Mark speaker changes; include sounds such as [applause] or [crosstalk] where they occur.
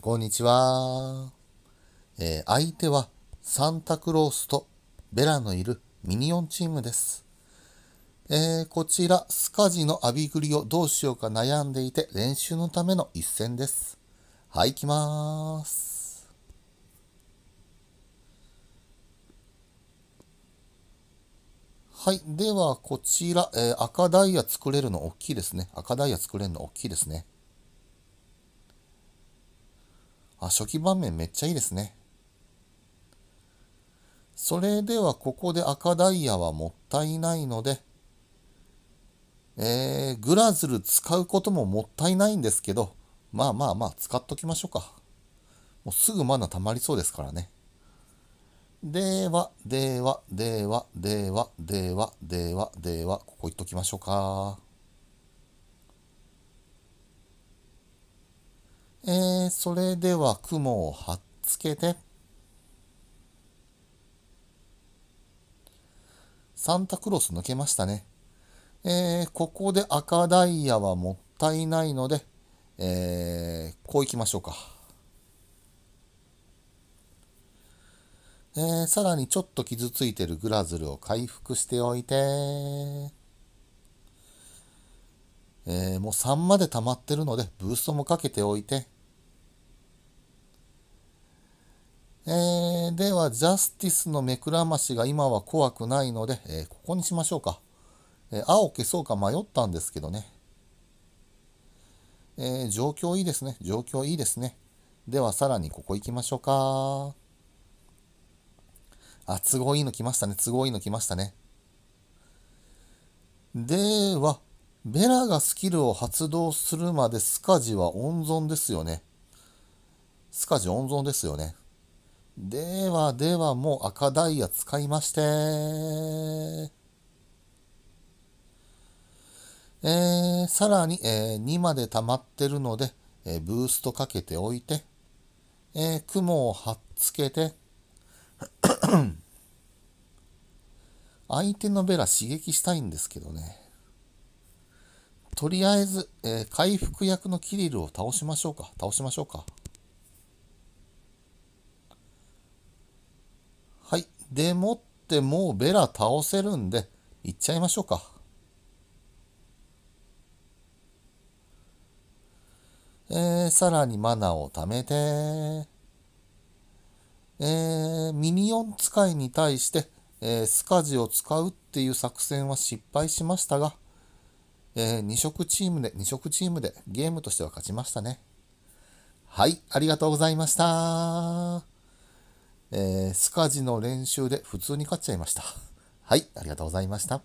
Speaker 1: こんにちは。えー、相手はサンタクロースとベラのいるミニオンチームです。えー、こちら、スカジのアビグリをどうしようか悩んでいて練習のための一戦です。はい、行きまーす。はい。では、こちら、えー、赤ダイヤ作れるの大きいですね。赤ダイヤ作れるの大きいですね。あ、初期盤面めっちゃいいですね。それではここで赤ダイヤはもったいないので、えー、グラズル使うことももったいないんですけど、まあまあまあ使っときましょうか。もうすぐマナ溜まりそうですからね。では、では、では、では、では、では、では、では、ここ行っときましょうか。えー、それでは雲を貼っつけてサンタクロース抜けましたね。えー、ここで赤ダイヤはもったいないので、えー、こういきましょうか。えー、さらにちょっと傷ついてるグラズルを回復しておいて、えー、もう3まで溜まってるのでブーストもかけておいて、えー、では、ジャスティスの目くらましが今は怖くないので、えー、ここにしましょうか。えー、青消そうか迷ったんですけどね。えー、状況いいですね。状況いいですね。では、さらにここ行きましょうか。あ、都合いいの来ましたね。都合いいの来ましたね。では、ベラがスキルを発動するまでスカジは温存ですよね。スカジ温存ですよね。ではではもう赤ダイヤ使いまして。えー、さらに、えー、2まで溜まってるので、えー、ブーストかけておいて、えー、雲をはっつけて [coughs] 相手のベラ刺激したいんですけどね。とりあえず、えー、回復役のキリルを倒しましょうか。倒しましょうか。でもってもうベラ倒せるんで、行っちゃいましょうか。えー、さらにマナを貯めて、えー、ミニオン使いに対して、えー、スカジを使うっていう作戦は失敗しましたが、えー、2色チームで、2色チームでゲームとしては勝ちましたね。はい、ありがとうございました。えー、スカジの練習で普通に勝っちゃいました。はい、ありがとうございました。